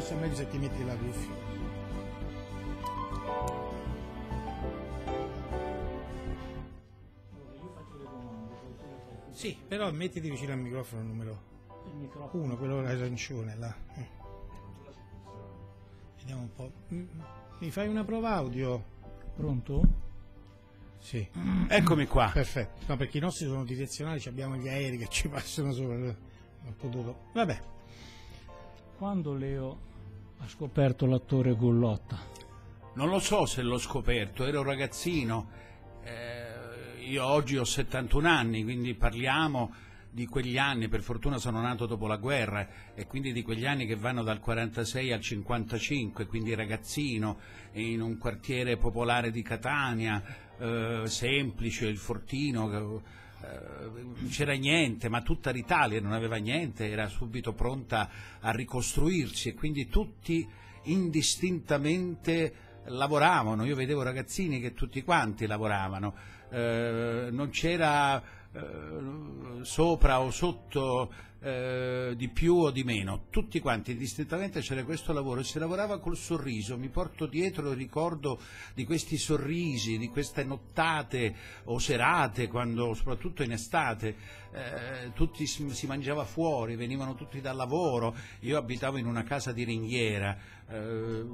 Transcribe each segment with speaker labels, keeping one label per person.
Speaker 1: forse è meglio se ti metti la cuffia. Sì, però mettiti vicino al microfono numero microfono. uno, quello arancione là. Eh. Vediamo un po'. Mi fai una prova audio? Pronto? Sì. Mm, eccomi qua. Perfetto. No, perché i nostri sono direzionali, abbiamo gli aerei che ci passano sopra. Non eh, potuto. Vabbè. Quando Leo ha scoperto l'attore Gullotta?
Speaker 2: Non lo so se l'ho scoperto, ero ragazzino. Eh, io oggi ho 71 anni, quindi parliamo di quegli anni, per fortuna sono nato dopo la guerra e quindi di quegli anni che vanno dal 46 al 55, quindi ragazzino in un quartiere popolare di Catania, eh, semplice, il Fortino, eh, c'era niente, ma tutta l'Italia non aveva niente, era subito pronta a ricostruirsi e quindi tutti indistintamente lavoravano, io vedevo ragazzini che tutti quanti lavoravano, eh, non c'era eh, sopra o sotto eh, di più o di meno, tutti quanti distintamente c'era questo lavoro e si lavorava col sorriso, mi porto dietro il ricordo di questi sorrisi, di queste nottate o serate, quando, soprattutto in estate, eh, tutti si, si, mangiava fuori, venivano tutti dal lavoro, io abitavo in una casa di ringhiera, eh,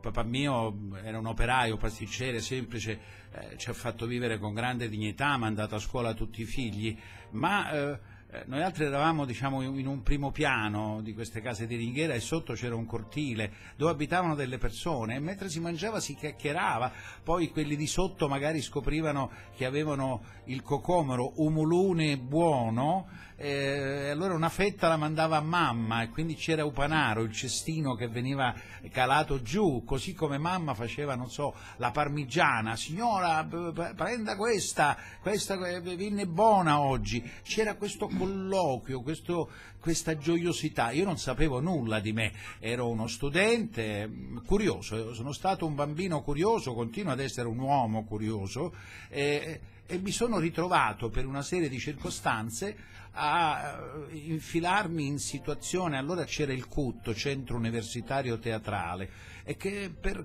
Speaker 2: papà mio era un operaio, pasticcere, semplice, eh, ci ha fatto vivere con grande dignità, ha mandato a scuola tutti i figli, ma eh, eh, noi altri eravamo diciamo, in un primo piano di queste case di ringhiera e sotto c'era un cortile dove abitavano delle persone e mentre si mangiava si chiacchierava, poi quelli di sotto magari scoprivano che avevano il cocomero umulune buono e eh, allora una fetta la mandava a mamma e quindi c'era Upanaro, il cestino che veniva calato giù, così come mamma faceva, non so, la parmigiana, signora prenda questa, questa eh, viene buona oggi, c'era questo colloquio, questo, questa gioiosità, io non sapevo nulla di me, ero uno studente mm, curioso, sono stato un bambino curioso, continuo ad essere un uomo curioso. E, eh, e mi sono ritrovato per una serie di circostanze a eh, infilarmi in situazione, allora c'era il CUT, Centro Universitario Teatrale, e che per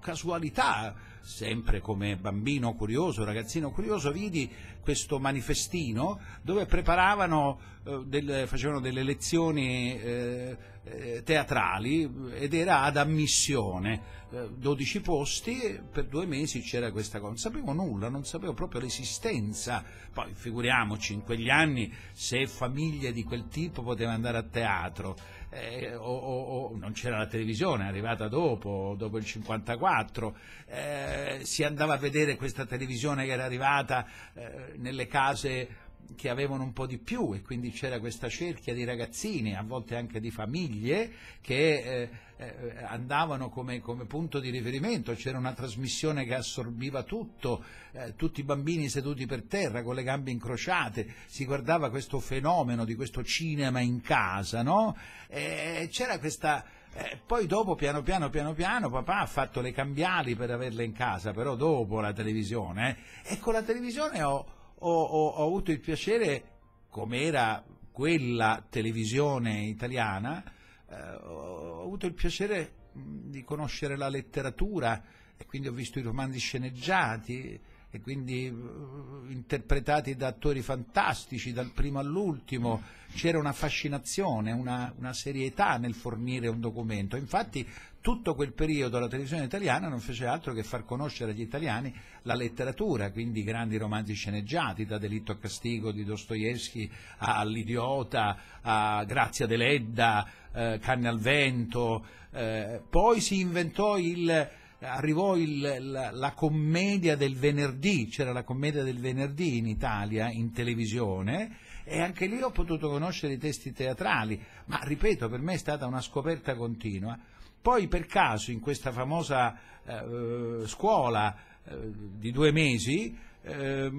Speaker 2: casualità, sempre come bambino curioso, ragazzino curioso, vidi questo manifestino dove preparavano, eh, del, facevano delle lezioni eh, eh teatrali ed era ad ammissione. 12 eh, posti, per due mesi c'era questa cosa, non sapevo nulla, non sapevo proprio l'esistenza, poi figuriamoci in quegli anni se famiglie di quel tipo potevano andare a teatro, eh, o, o, o, non c'era la televisione, è arrivata dopo, dopo il 54, eh, si andava a vedere questa televisione che era arrivata eh, nelle case che avevano un po' di più e quindi c'era questa cerchia di ragazzini, a volte anche di famiglie, che eh, eh, andavano come, come, punto di riferimento, c'era una trasmissione che assorbiva tutto, eh, tutti i bambini seduti per terra con le gambe incrociate, si guardava questo fenomeno di questo cinema in casa, no? E c'era questa... Eh, poi dopo, piano piano, piano piano, papà ha fatto le cambiali per averle in casa, però dopo la televisione. Eh, e con la televisione ho, ho, ho, ho avuto il piacere, come era quella televisione italiana, eh, ho avuto il piacere di conoscere la letteratura e quindi ho visto i romanzi sceneggiati e quindi interpretati da attori fantastici dal primo all'ultimo, c'era una fascinazione, una, una, serietà nel fornire un documento. Infatti tutto quel periodo la televisione italiana non fece altro che far conoscere agli italiani la letteratura, quindi i grandi romanzi sceneggiati, da Delitto a Castigo di Dostoevsky all'Idiota, a Grazia Deledda, eh, Canne al Vento, eh, poi si inventò il arrivò il, la, la, commedia del venerdì, c'era la commedia del venerdì in Italia in televisione e anche lì ho potuto conoscere i testi teatrali, ma ripeto, per me è stata una scoperta continua poi per caso in questa famosa eh, scuola eh, di due mesi eh,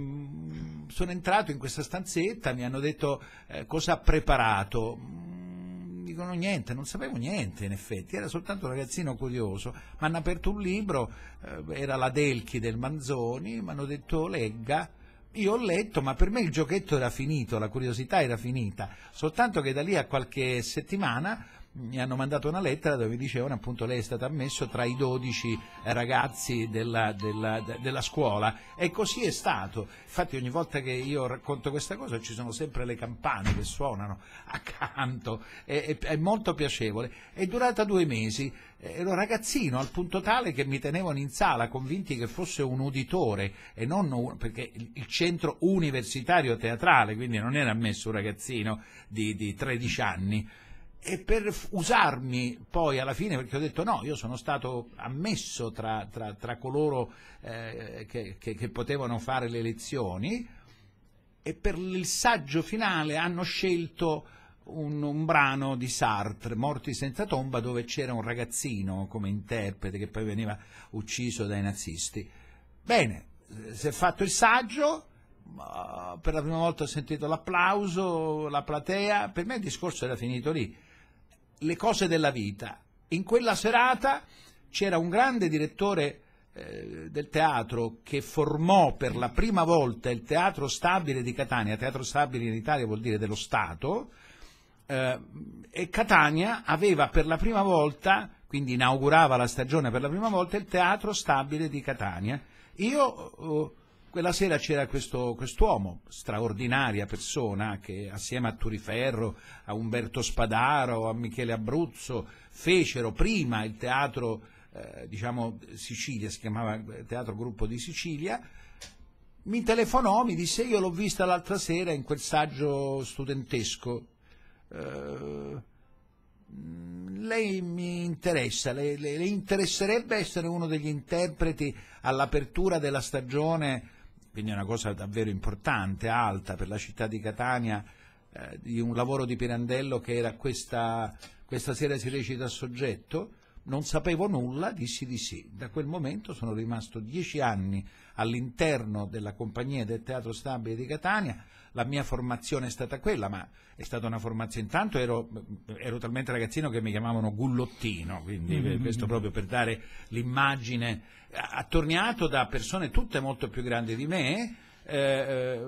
Speaker 2: sono entrato in questa stanzetta, mi hanno detto eh, cosa ha preparato. Mm, dicono niente, non sapevo niente in effetti, era soltanto un ragazzino curioso. Mi hanno aperto un libro, eh, era la Delchi del Manzoni, mi hanno detto legga io ho letto, ma per me il giochetto era finito, la curiosità era finita, soltanto che da lì a qualche settimana mi hanno mandato una lettera dove mi dicevano appunto lei è stata ammessa tra i 12 ragazzi della, della, della, scuola e così è stato. Infatti ogni volta che io racconto questa cosa ci sono sempre le campane che suonano accanto, è, è, è molto piacevole. È durata due mesi, ero ragazzino al punto tale che mi tenevano in sala convinti che fosse un uditore e non un, perché il centro universitario teatrale, quindi non era ammesso un ragazzino di, di 13 anni e per usarmi poi alla fine, perché ho detto no, io sono stato ammesso tra, tra, tra coloro eh, che, che, che, potevano fare le elezioni e per il saggio finale hanno scelto un, un, brano di Sartre, Morti senza tomba, dove c'era un ragazzino come interprete che poi veniva ucciso dai nazisti. Bene, si è fatto il saggio, per la prima volta ho sentito l'applauso, la platea, per me il discorso era finito lì le cose della vita. In quella serata c'era un grande direttore eh, del teatro che formò per la prima volta il teatro stabile di Catania, teatro stabile in Italia vuol dire dello Stato, eh, e Catania aveva per la prima volta, quindi inaugurava la stagione per la prima volta, il teatro stabile di Catania. Io oh, quella sera c'era questo, quest'uomo, straordinaria persona, che assieme a Turiferro, a Umberto Spadaro, a Michele Abruzzo, fecero prima il teatro, eh, diciamo, Sicilia, si chiamava eh, Teatro Gruppo di Sicilia, mi telefonò, mi disse io l'ho vista l'altra sera in quel saggio studentesco. Eh, mm, lei mi interessa, le, le, le, interesserebbe essere uno degli interpreti all'apertura della stagione quindi è una cosa davvero importante, alta per la città di Catania, eh, di un lavoro di Pirandello che era questa, questa sera si recita a soggetto, non sapevo nulla, dissi di sì. Da quel momento sono rimasto dieci anni all'interno della compagnia del Teatro Stabile di Catania, la mia formazione è stata quella, ma è stata una formazione, intanto ero, ero talmente ragazzino che mi chiamavano Gullottino, quindi mm-hmm. questo proprio per dare l'immagine, attorniato da persone tutte molto più grandi di me, eh, eh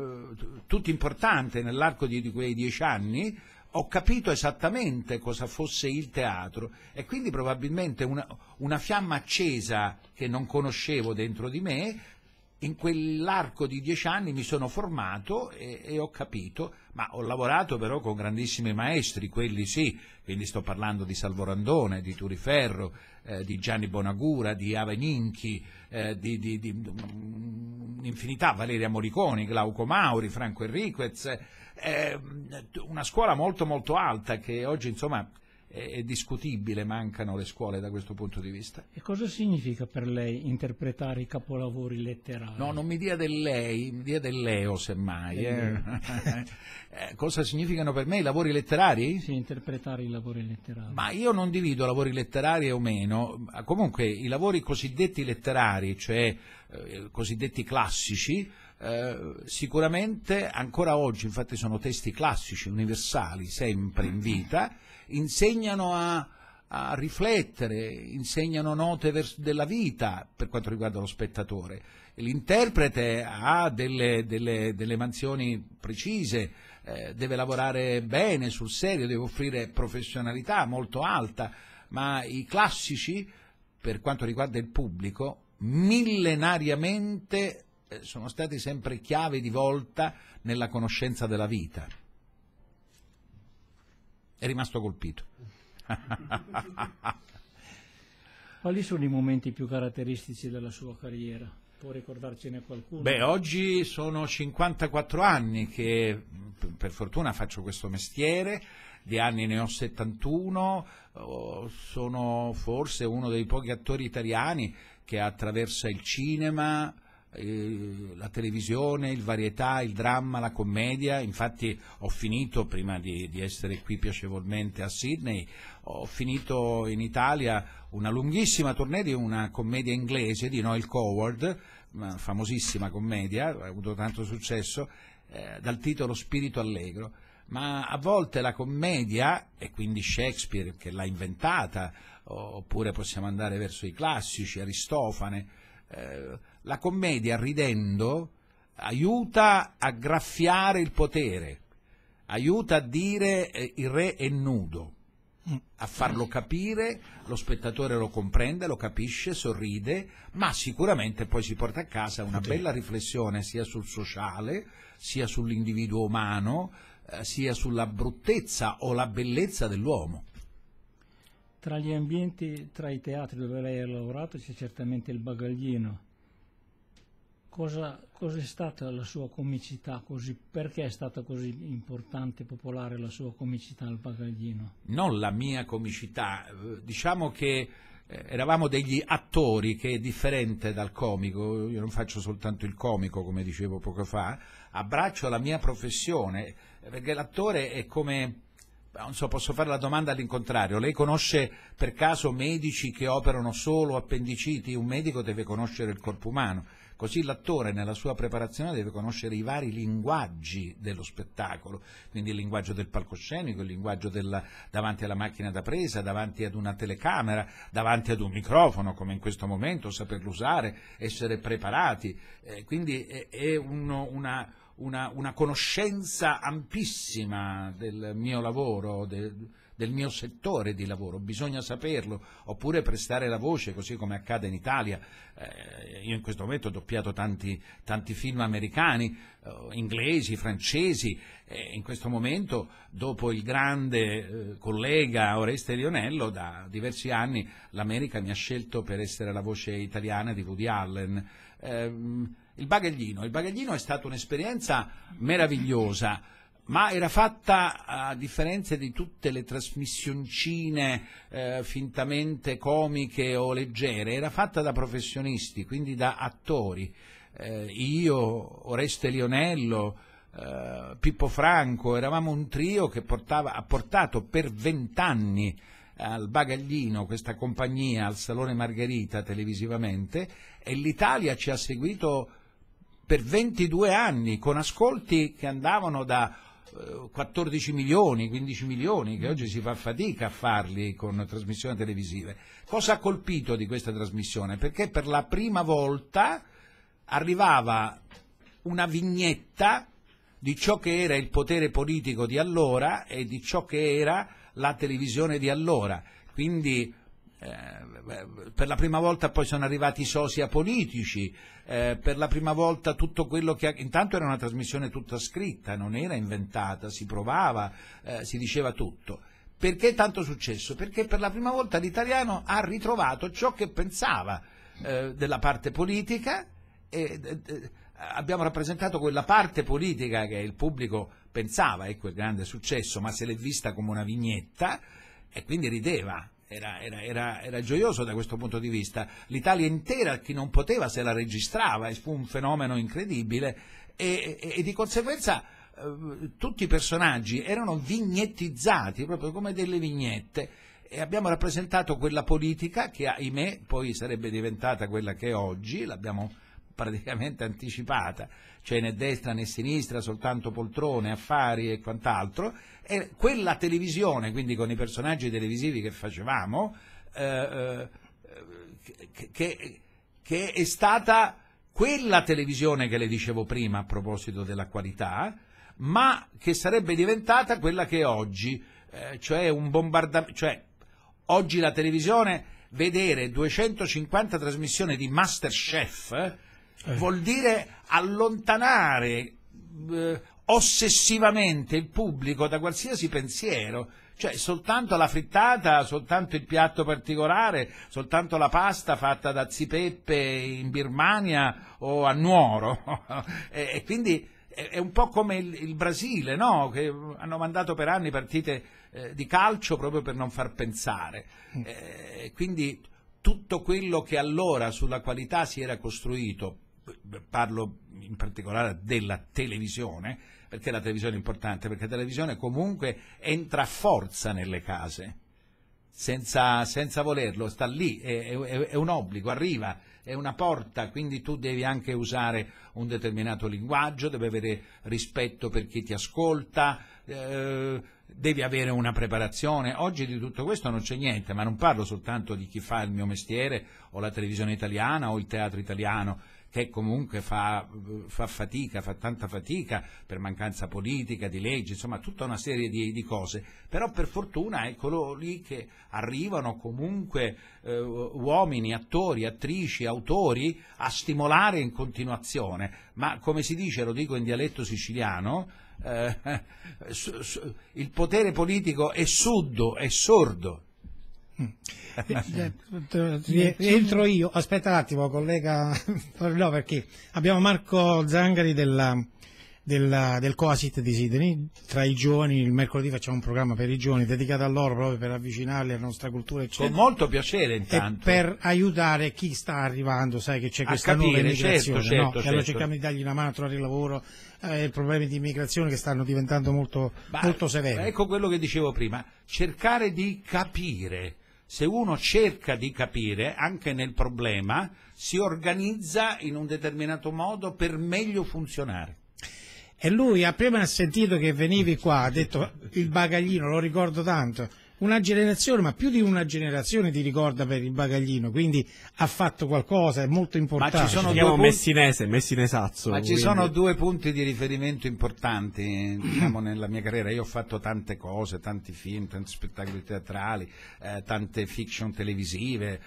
Speaker 2: tutte importanti nell'arco di, di quei dieci anni, ho capito esattamente cosa fosse il teatro e quindi probabilmente una, una, fiamma accesa che non conoscevo dentro di me in quell'arco di dieci anni mi sono formato e, e, ho capito, ma ho lavorato però con grandissimi maestri, quelli sì, quindi sto parlando di Salvorandone, di Turiferro, eh, di Gianni Bonagura, di Aveninchi, eh, di, di, di, di mm, infinità, Valeria Moriconi, Glauco Mauri, Franco Enriquez, eh, una scuola molto molto alta che oggi insomma è, è discutibile, mancano le scuole da questo punto di vista. E cosa significa
Speaker 1: per lei interpretare i capolavori letterari?
Speaker 2: No, non mi dia del lei, mi dia del Leo semmai. Eh. eh, cosa significano per me i lavori letterari? Sì, interpretare i lavori letterari. Ma io non divido lavori letterari o meno, comunque i lavori cosiddetti letterari, cioè eh, cosiddetti classici, Uh, sicuramente ancora oggi, infatti sono testi classici, universali, sempre in vita, insegnano a, a riflettere, insegnano note della vita per quanto riguarda lo spettatore. L'interprete ha delle, delle, delle mansioni precise, eh, deve lavorare bene, sul serio, deve offrire professionalità molto alta, ma i classici, per quanto riguarda il pubblico, millenariamente eh, sono stati sempre chiave di volta nella conoscenza della vita. È rimasto colpito.
Speaker 1: Quali sono i momenti più caratteristici della sua carriera? Può ricordarcene qualcuno? Beh,
Speaker 2: oggi sono 54 anni che per fortuna faccio questo mestiere, di anni ne ho 71, sono forse uno dei pochi attori italiani che attraversa il cinema, la televisione, il varietà, il dramma, la commedia, infatti ho finito, prima di, di essere qui piacevolmente a Sydney, ho finito in Italia una lunghissima tournée di una commedia inglese di Noel Coward, una famosissima commedia, ha avuto tanto successo, eh, dal titolo Spirito Allegro. Ma a volte la commedia, e quindi Shakespeare che l'ha inventata, oppure possiamo andare verso i classici, Aristofane, eh, la commedia ridendo aiuta a graffiare il potere, aiuta a dire eh, il re è nudo, a farlo capire, lo spettatore lo comprende, lo capisce, sorride, ma sicuramente poi si porta a casa una bella riflessione sia sul sociale, sia sull'individuo umano, eh, sia sulla bruttezza o la bellezza dell'uomo.
Speaker 1: Tra gli ambienti, tra i teatri dove lei ha lavorato c'è certamente il Bagaglino cosa, cosa, è stata la sua comicità così, perché è stata così importante e popolare la sua comicità al bagaglino?
Speaker 2: Non la mia comicità, eh, diciamo che eh, eravamo degli attori che è differente dal comico, io non faccio soltanto il comico come dicevo poco fa, abbraccio la mia professione, perché l'attore è come non so, posso fare la domanda all'incontrario. Lei conosce per caso medici che operano solo appendiciti? Un medico deve conoscere il corpo umano. Così l'attore nella sua preparazione deve conoscere i vari linguaggi dello spettacolo, quindi il linguaggio del palcoscenico, il linguaggio della, davanti alla macchina da presa, davanti ad una telecamera, davanti ad un microfono come in questo momento, saperlo usare, essere preparati. Eh, quindi è, è uno, una, una, una, conoscenza ampissima del mio lavoro. Del, del mio settore di lavoro, bisogna saperlo, oppure prestare la voce, così come accade in Italia. Eh, io in questo momento ho doppiato tanti, tanti film americani, eh, inglesi, francesi, eh, in questo momento, dopo il grande eh, collega Oreste Lionello, da diversi anni l'America mi ha scelto per essere la voce italiana di Woody Allen. Ehm, il bagaglino, il bagaglino è stata un'esperienza meravigliosa ma era fatta a differenza di tutte le trasmissioncine eh, fintamente comiche o leggere, era fatta da professionisti, quindi da attori. Eh, io, Oreste Lionello, eh, Pippo Franco, eravamo un trio che portava, ha portato per vent'anni al Bagaglino, questa compagnia, al Salone Margherita televisivamente, e l'Italia ci ha seguito per 22 anni con ascolti che andavano da 14 milioni, 15 milioni, che oggi si fa fatica a farli con trasmissioni televisive. Cosa ha colpito di questa trasmissione? Perché per la prima volta arrivava una vignetta di ciò che era il potere politico di allora e di ciò che era la televisione di allora. Quindi eh, per la prima volta poi sono arrivati i soci apolitici, eh, per la prima volta tutto quello che... Intanto era una trasmissione tutta scritta, non era inventata, si provava, eh, si diceva tutto. Perché tanto successo? Perché per la prima volta l'italiano ha ritrovato ciò che pensava eh, della parte politica e abbiamo rappresentato quella parte politica che il pubblico pensava, ecco il grande successo, ma se l'è vista come una vignetta e quindi rideva era, era, era, era, gioioso da questo punto di vista. L'Italia intera, chi non poteva, se la registrava, e fu un fenomeno incredibile e, e, e di conseguenza eh, tutti i personaggi erano vignettizzati, proprio come delle vignette e abbiamo rappresentato quella politica che ahimè poi sarebbe diventata quella che è oggi, l'abbiamo praticamente anticipata, cioè né destra né sinistra, soltanto poltrone, affari e quant'altro, e quella televisione, quindi con i personaggi televisivi che facevamo, eh, eh che, che è stata quella televisione che le dicevo prima a proposito della qualità, ma che sarebbe diventata quella che è oggi, eh, cioè un bombardamento, cioè oggi la televisione vedere 250 trasmissioni di Masterchef eh. vuol dire allontanare eh, ossessivamente il pubblico da qualsiasi pensiero. Cioè soltanto la frittata, soltanto il piatto particolare, soltanto la pasta fatta da Zipeppe in Birmania o a Nuoro. e, e, quindi è, un po' come il, il Brasile, no? che hanno mandato per anni partite eh, di calcio proprio per non far pensare. Mm. Eh, quindi tutto quello che allora sulla qualità si era costruito parlo in particolare della televisione, perché la televisione è importante, perché la televisione comunque entra a forza nelle case. Senza, senza, volerlo, sta lì, è, è, è, un obbligo, arriva, è una porta, quindi tu devi anche usare un determinato linguaggio, devi avere rispetto per chi ti ascolta, eh, devi avere una preparazione. Oggi di tutto questo non c'è niente, ma non parlo soltanto di chi fa il mio mestiere o la televisione italiana o il teatro italiano che comunque fa, fa, fatica, fa tanta fatica per mancanza politica, di leggi, insomma tutta una serie di, di cose, però per fortuna eccolo lì che arrivano comunque eh, uomini, attori, attrici, autori a stimolare in continuazione, ma come si dice, lo dico in dialetto siciliano, eh, su, su, il potere politico è suddo, è sordo eh,
Speaker 1: eh, Entro io, aspetta un attimo collega, no perché abbiamo Marco Zangari della, della, del Coasit di Sydney, tra i giovani, il mercoledì facciamo un programma per i giovani dedicato a loro proprio per avvicinarli alla nostra cultura eccetera. Con molto
Speaker 2: piacere intanto. E per aiutare chi sta
Speaker 1: arrivando, sai che c'è questa capire, nuova certo, immigrazione, certo, no? certo. allora certo. cerchiamo di dargli una mano a trovare il lavoro, eh, problemi di immigrazione che stanno diventando molto, molto severi.
Speaker 2: Ecco quello che dicevo prima, cercare di capire se uno cerca di capire anche nel problema, si organizza in un determinato modo per meglio funzionare.
Speaker 1: E lui ha prima sentito che venivi qua, ha detto il bagaglino, lo ricordo tanto, una generazione, ma più di una generazione ti ricorda per il bagaglino, quindi ha fatto qualcosa, è molto
Speaker 2: importante. Ma ci sono due
Speaker 3: messinese, messinesazzo. Ma ci quindi. sono
Speaker 2: due punti di riferimento importanti, diciamo, nella mia carriera. Io ho fatto tante cose, tanti film, tanti spettacoli teatrali, eh, tante fiction televisive,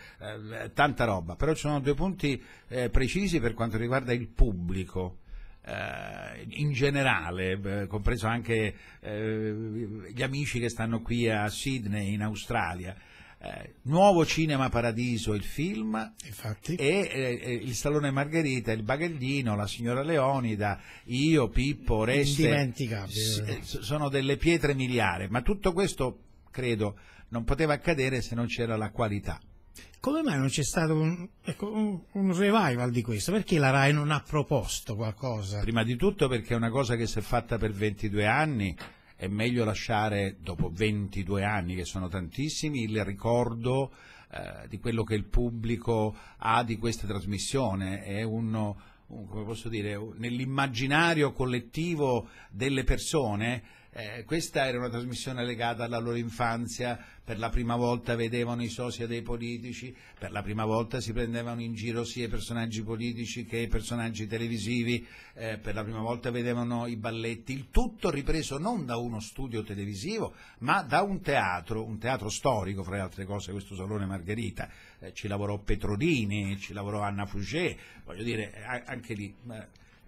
Speaker 2: eh, tanta roba, però ci sono due punti eh, precisi per quanto riguarda il pubblico eh, in generale, eh, compreso anche eh, gli amici che stanno qui a Sydney in Australia. Eh, nuovo Cinema Paradiso il film Infatti. e eh, il Salone Margherita, il Bagaglino, la signora Leonida, io, Pippo, Oreste
Speaker 1: s-
Speaker 2: sono delle pietre miliari, ma tutto questo credo non poteva accadere se non c'era la qualità.
Speaker 1: Come mai non c'è stato un, ecco, un, revival di questo? Perché la RAI non ha proposto qualcosa?
Speaker 2: Prima di tutto perché è una cosa che si è fatta per 22 anni, è meglio lasciare dopo 22 anni, che sono tantissimi, il ricordo eh, di quello che il pubblico ha di questa trasmissione. È uno, un, come posso dire, nell'immaginario collettivo delle persone eh, questa era una trasmissione legata alla loro infanzia, per la prima volta vedevano i sosia dei politici, per la prima volta si prendevano in giro sia i personaggi politici che i personaggi televisivi, eh, per la prima volta vedevano i balletti, il tutto ripreso non da uno studio televisivo, ma da un teatro, un teatro storico, fra le altre cose, questo Salone Margherita. Eh, ci lavorò Petrodini, ci lavorò Anna Fugé, voglio dire, eh, anche lì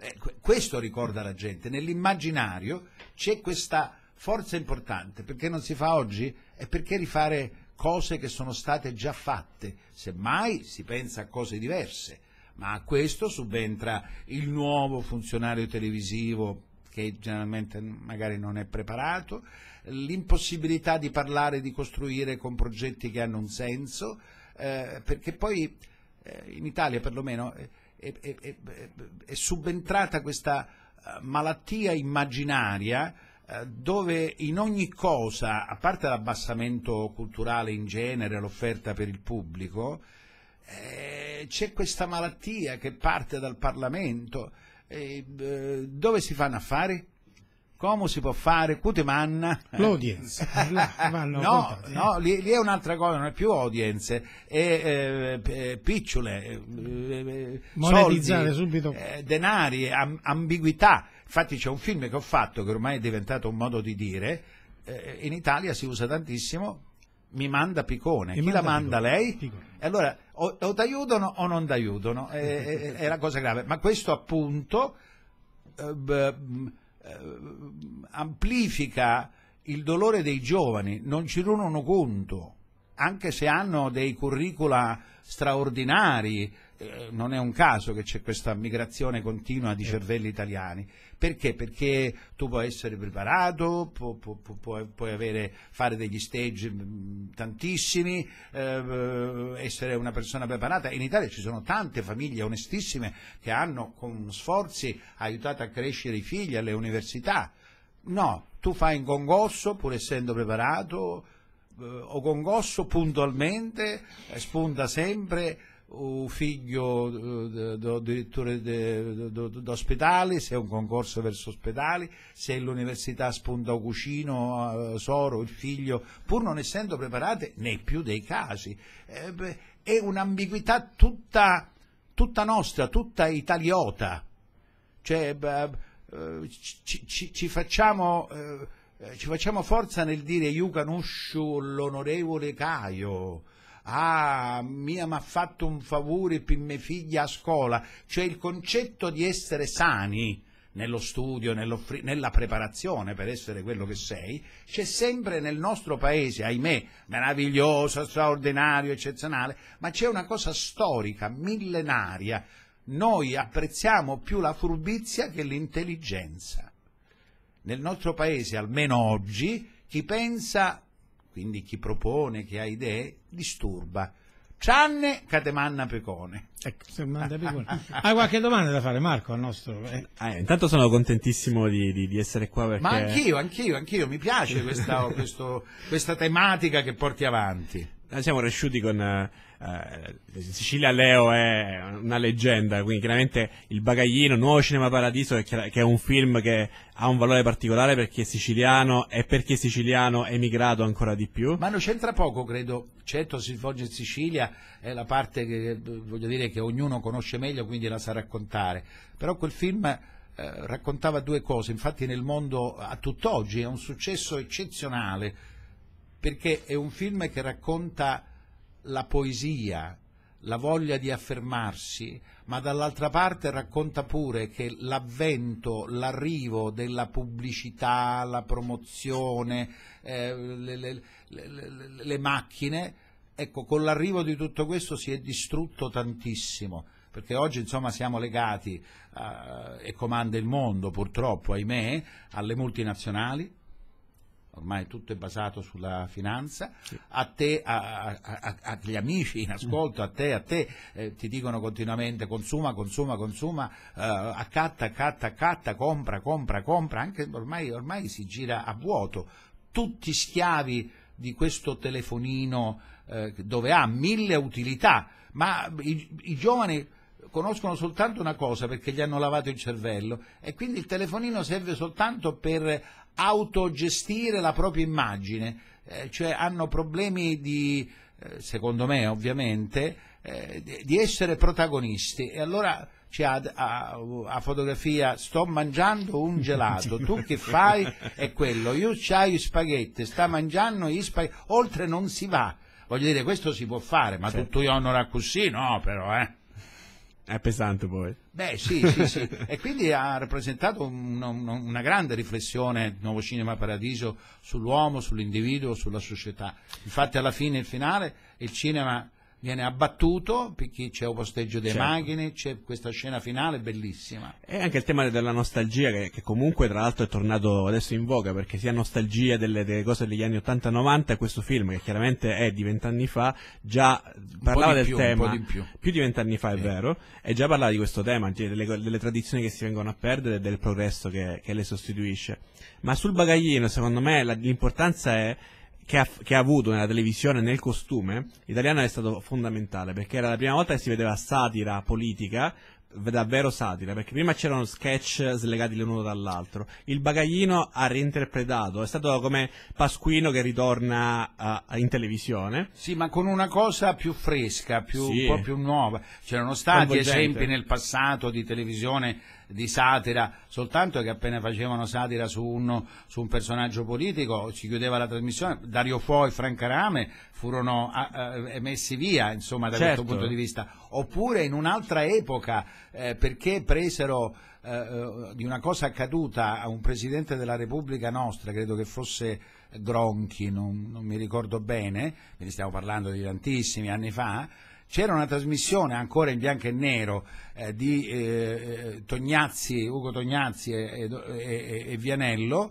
Speaker 2: eh, questo ricorda la gente, nell'immaginario c'è questa forza importante, perché non si fa oggi? E perché rifare cose che sono state già fatte, semmai si pensa a cose diverse, ma a questo subentra il nuovo funzionario televisivo che generalmente magari non è preparato, l'impossibilità di parlare, di costruire con progetti che hanno un senso, eh, perché poi eh, in Italia perlomeno eh, è, è, è subentrata questa eh, malattia immaginaria eh, dove in ogni cosa, a parte l'abbassamento culturale in genere, l'offerta per il pubblico, eh, c'è questa malattia che parte dal Parlamento, eh, eh dove si fanno affari? come si può fare Cutemanna l'audience no, no lì, lì, è un'altra cosa non è più audience è eh, eh picciole eh, eh, monetizzare soldi, subito eh, denari am, ambiguità infatti c'è un film che ho fatto che ormai è diventato un modo di dire in Italia si usa tantissimo mi manda Picone, mi chi manda la manda Picone. lei? Picone. E allora o, o t'aiutano o non t'aiutano, è, è, è la cosa grave, ma questo appunto eh, Ehm, amplifica il dolore dei giovani, non ci rendono conto, anche se hanno dei curricula straordinari, eh, non è un caso che c'è questa migrazione continua di cervelli italiani. Perché? Perché tu puoi essere preparato, pu, pu, pu, puoi avere, fare degli stage mm, tantissimi, eh, essere una persona preparata. In Italia ci sono tante famiglie onestissime che hanno con sforzi aiutato a crescere i figli alle università. No, tu fai in congosso pur essendo preparato, eh, o congosso puntualmente, eh, spunta sempre, un figlio eh, do direttore d'ospedali, se è un concorso verso ospedali, se è l'università Spondacucino, eh, Soro, il figlio, pur non essendo preparate nei più dei casi. Eh, è un'ambiguità tutta, tutta, nostra, tutta italiota. Cioè, ci, ci, ci facciamo ci facciamo forza nel dire Iucanusciu l'onorevole Caio, ah, mia mi ha fatto un favore per mia figlia a scuola, cioè il concetto di essere sani nello studio, nella preparazione per essere quello che sei, c'è sempre nel nostro paese, ahimè, meraviglioso, straordinario, eccezionale, ma c'è una cosa storica, millenaria. Noi apprezziamo più la furbizia che l'intelligenza. Nel nostro paese, almeno oggi, chi pensa quindi chi propone, chi ha idee, disturba. Cianne Catemanna Pecone. Ecco, Pecone. Hai qualche domanda da fare Marco al nostro? Eh. Ah, eh,
Speaker 3: intanto sono contentissimo di, di, di essere qua perché... Ma anch'io,
Speaker 2: anch'io, anch'io, mi piace questa, questo, questa tematica che porti avanti.
Speaker 3: Eh, siamo cresciuti con eh, eh, Sicilia Leo è una leggenda, quindi chiaramente il bagaglino, Nuovo Cinema Paradiso, che, è un film che ha un valore particolare per chi è siciliano e per chi è siciliano è emigrato ancora di più.
Speaker 2: Ma non c'entra poco, credo, certo si svolge in Sicilia, è la parte che, voglio dire, che ognuno conosce meglio, quindi la sa raccontare, però quel film... Eh, raccontava due cose, infatti nel mondo a tutt'oggi è un successo eccezionale, perché è un film che racconta la poesia, la voglia di affermarsi, ma dall'altra parte racconta pure che l'avvento, l'arrivo della pubblicità, la promozione, eh, le, le, le, le, macchine, ecco, con l'arrivo di tutto questo si è distrutto tantissimo, perché oggi insomma siamo legati eh, e comanda il mondo purtroppo, ahimè, alle multinazionali, ormai tutto è basato sulla finanza, sì. a te, a, a, agli amici in ascolto, a te, a te, eh, ti dicono continuamente consuma, consuma, consuma, eh, accatta, accatta, accatta, compra, compra, compra, anche ormai, ormai si gira a vuoto, tutti schiavi di questo telefonino eh, dove ha mille utilità, ma i, i giovani conoscono soltanto una cosa perché gli hanno lavato il cervello e quindi il telefonino serve soltanto per autogestire la propria immagine, eh, cioè hanno problemi di, eh, secondo me ovviamente, eh, di essere protagonisti e allora c'è a, a, a, fotografia sto mangiando un gelato, tu che fai è quello, io c'hai gli spaghetti, sta mangiando gli spaghetti, oltre non si va. Voglio dire, questo si può fare, ma certo. tutto io onora così, no però, eh. È pesante poi. Beh, sì, sì, sì. e quindi ha rappresentato un, un, una grande riflessione, il Nuovo Cinema Paradiso, sull'uomo, sull'individuo, sulla società. Infatti alla fine, il finale, il cinema viene abbattuto perché c'è un posteggio delle certo. macchine, c'è questa scena finale bellissima.
Speaker 3: E anche il tema della nostalgia che, che comunque tra l'altro è tornato adesso in voga perché sia nostalgia delle, delle cose degli anni 80-90, questo film che chiaramente è di vent'anni fa, già parlava del più, tema, di più. più. di vent'anni fa è eh. vero, e già parlava di questo tema, cioè delle, delle, tradizioni che si vengono a perdere e del progresso che, che le sostituisce. Ma sul bagaglino secondo me la, l'importanza è che ha, che ha, avuto nella televisione nel costume italiano è stato fondamentale perché era la prima volta che si vedeva satira politica davvero satira perché prima c'erano sketch slegati l'uno dall'altro il bagaglino ha reinterpretato è stato come Pasquino che ritorna a,
Speaker 2: in televisione sì ma con una cosa più fresca più, sì. un po' più nuova c'erano stati esempi nel passato di televisione di satira, soltanto che appena facevano satira su un, su un personaggio politico si chiudeva la trasmissione, Dario Fo e Franca Rame furono a, a, messi via insomma, da certo. questo punto di vista, oppure in un'altra epoca eh, perché presero eh, eh, di una cosa accaduta a un Presidente della Repubblica nostra, credo che fosse Gronchi, non, non mi ricordo bene, quindi stiamo parlando di tantissimi anni fa, c'era una trasmissione ancora in bianco e nero eh, di eh, eh Tognazzi, Ugo Tognazzi e, e, e Vianello.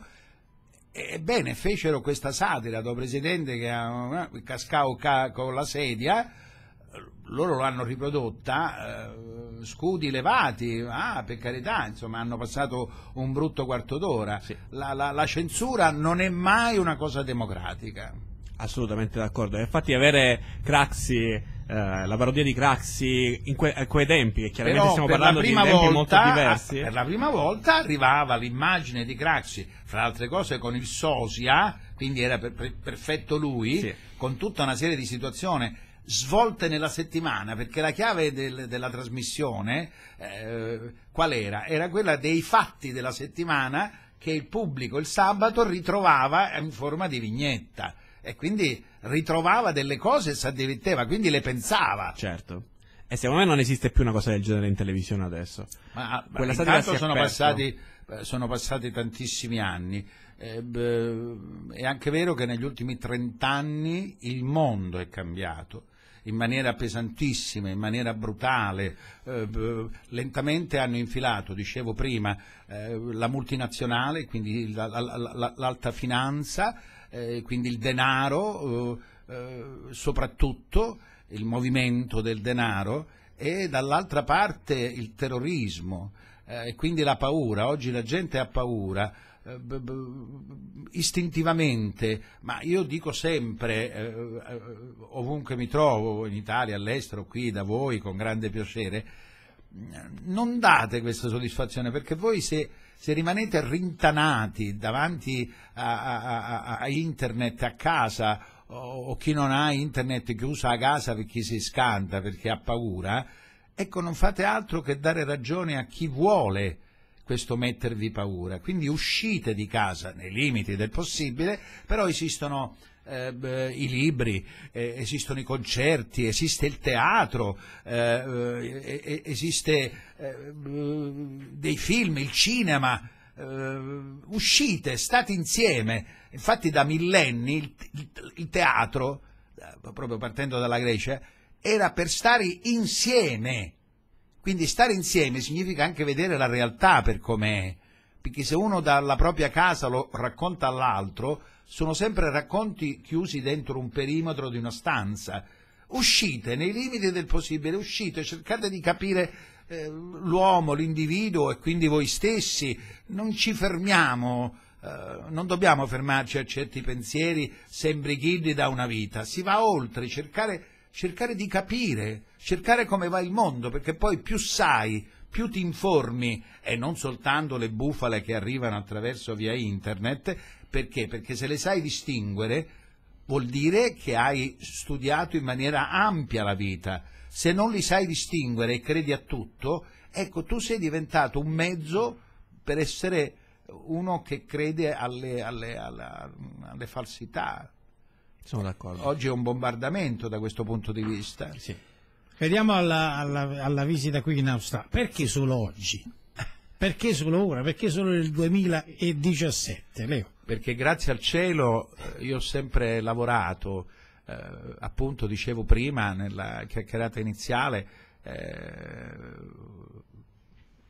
Speaker 2: Ebbene, fecero questa satira do presidente che uh, cascao ca, con la sedia, loro l'hanno riprodotta, eh, scudi levati, ah, per carità, insomma, hanno passato un brutto quarto d'ora. Sì. La, la, la, censura non è mai una cosa democratica. Assolutamente
Speaker 3: d'accordo. Infatti avere Craxi eh, la parodia di Craxi in que- a quei tempi, e chiaramente Però stiamo parlando di tempi volta, molto diversi.
Speaker 2: Per la prima volta arrivava l'immagine di Craxi, fra altre cose con il sosia, quindi era per- per- perfetto lui, sì. con tutta una serie di situazioni svolte nella settimana, perché la chiave del, della trasmissione eh, qual era? Era quella dei fatti della settimana che il pubblico il sabato ritrovava in forma di vignetta e quindi ritrovava delle cose e si addivetteva, quindi le pensava.
Speaker 3: Certo. E secondo me non esiste più una cosa del genere in televisione adesso.
Speaker 2: Ma, ma intanto sono passati, eh, sono passati, tantissimi anni. Eh, è anche vero che negli ultimi 30 anni il mondo è cambiato in maniera pesantissima, in maniera brutale. Eh, lentamente hanno infilato, dicevo prima, la multinazionale, quindi l'alta finanza eh, quindi il denaro, eh, eh, soprattutto il movimento del denaro e dall'altra parte il terrorismo eh, e quindi la paura. Oggi la gente ha paura eh, istintivamente, ma io dico sempre, eh, ovunque mi trovo, in Italia, all'estero, qui da voi, con grande piacere, non date questa soddisfazione, perché voi se se rimanete rintanati davanti a, a, a, a internet a casa o, o chi non ha internet che usa a casa per chi si scanta, perché ha paura, ecco non fate altro che dare ragione a chi vuole questo mettervi paura. Quindi uscite di casa nei limiti del possibile, però esistono eh, i libri, eh, esistono i concerti, esiste il teatro, eh, eh esiste eh, mm, dei film, il cinema. Eh, uscite, state insieme, infatti da millenni il, il, il teatro, proprio partendo dalla Grecia, era per stare insieme, quindi stare insieme significa anche vedere la realtà per com'è, perché se uno dalla propria casa lo racconta all'altro, sono sempre racconti chiusi dentro un perimetro di una stanza. Uscite nei limiti del possibile, uscite, cercate di capire eh, l'uomo, l'individuo e quindi voi stessi. Non ci fermiamo, eh, non dobbiamo fermarci a certi pensieri sembrichilli da una vita. Si va oltre, cercare, cercare di capire, cercare come va il mondo, perché poi più sai, più ti informi e non soltanto le bufale che arrivano attraverso via internet, perché? Perché se le sai distinguere vuol dire che hai studiato in maniera ampia la vita. Se non li sai distinguere e credi a tutto, ecco, tu sei diventato un mezzo per essere uno che crede alle, alle, alle, alle falsità. Oggi è un bombardamento da questo punto di vista. Sì.
Speaker 1: Vediamo alla, alla, alla visita qui in Australia. Perché solo oggi? Perché solo ora? Perché solo nel
Speaker 2: 2017? Leo? Perché grazie al cielo eh, io ho sempre lavorato, eh, appunto dicevo prima nella chiacchierata iniziale, eh,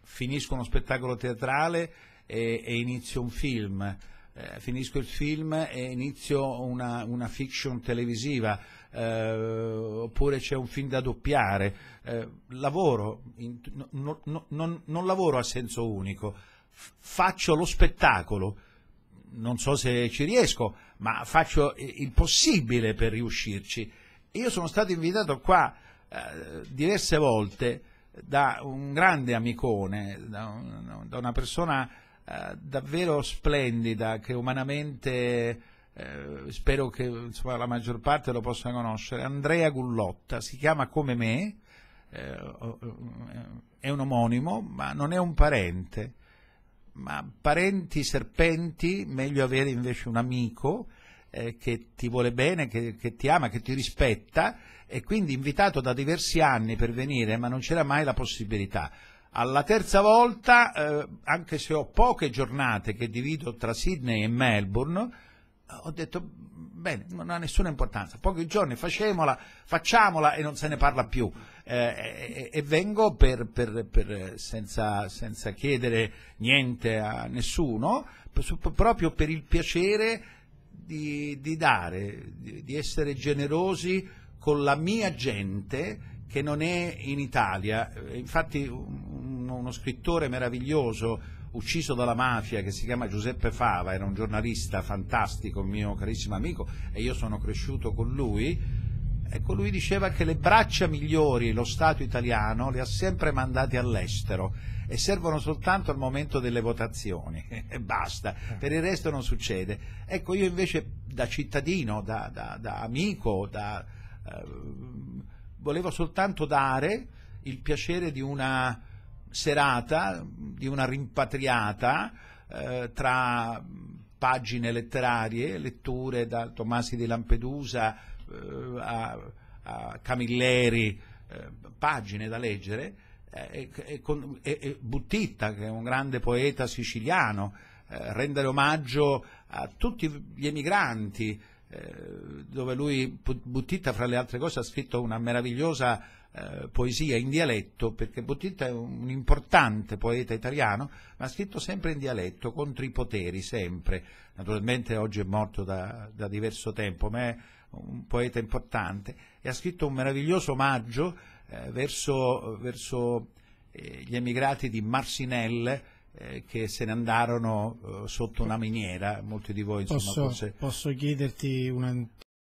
Speaker 2: finisco uno spettacolo teatrale e, e inizio un film, eh, finisco il film e inizio una, una fiction televisiva eh, oppure c'è un film da doppiare, eh, lavoro, in, no, no, non, non lavoro a senso unico, faccio lo spettacolo, non so se ci riesco, ma faccio il possibile per riuscirci. Io sono stato invitato qua eh, diverse volte da un grande amicone, da, un, da una persona eh, davvero splendida che umanamente eh, spero che insomma, la maggior parte lo possa conoscere, Andrea Gullotta, si chiama come me, eh, eh, è un omonimo, ma non è un parente. Ma parenti serpenti, meglio avere invece un amico eh, che ti vuole bene, che, che ti ama, che ti rispetta, e quindi invitato da diversi anni per venire, ma non c'era mai la possibilità. Alla terza volta, eh, anche se ho poche giornate che divido tra Sydney e Melbourne, ho detto, bene, non ha nessuna importanza, pochi giorni facemola, facciamola e non se ne parla più. Eh, e, e, vengo per, per, per senza, senza, chiedere niente a nessuno, proprio per il piacere di, di dare, di, di essere generosi con la mia gente che non è in Italia. Infatti uno scrittore meraviglioso, ucciso dalla mafia che si chiama Giuseppe Fava, era un giornalista fantastico, mio carissimo amico, e io sono cresciuto con lui. Ecco, lui diceva che le braccia migliori lo Stato italiano le ha sempre mandate all'estero e servono soltanto al momento delle votazioni e basta, per il resto non succede. Ecco, io invece da cittadino, da, da, da amico, da, eh, volevo soltanto dare il piacere di una serata mm, di una rimpatriata eh, tra mm, pagine letterarie, letture da Tomasi di Lampedusa eh, a, a, Camilleri, eh, pagine da leggere, eh, e, con, e, Buttitta, che è un grande poeta siciliano, eh, rendere omaggio a tutti gli emigranti, eh, dove lui, Buttitta fra le altre cose, ha scritto una meravigliosa eh, poesia in dialetto, perché Bottitta è un importante poeta italiano, ma ha scritto sempre in dialetto, contro i poteri, sempre. Naturalmente oggi è morto da, da diverso tempo, ma è un poeta importante e ha scritto un meraviglioso omaggio eh, verso, verso eh, gli emigrati di Marsinelle eh, che se ne andarono eh, sotto una miniera, molti di voi insomma, posso, forse...
Speaker 1: posso chiederti una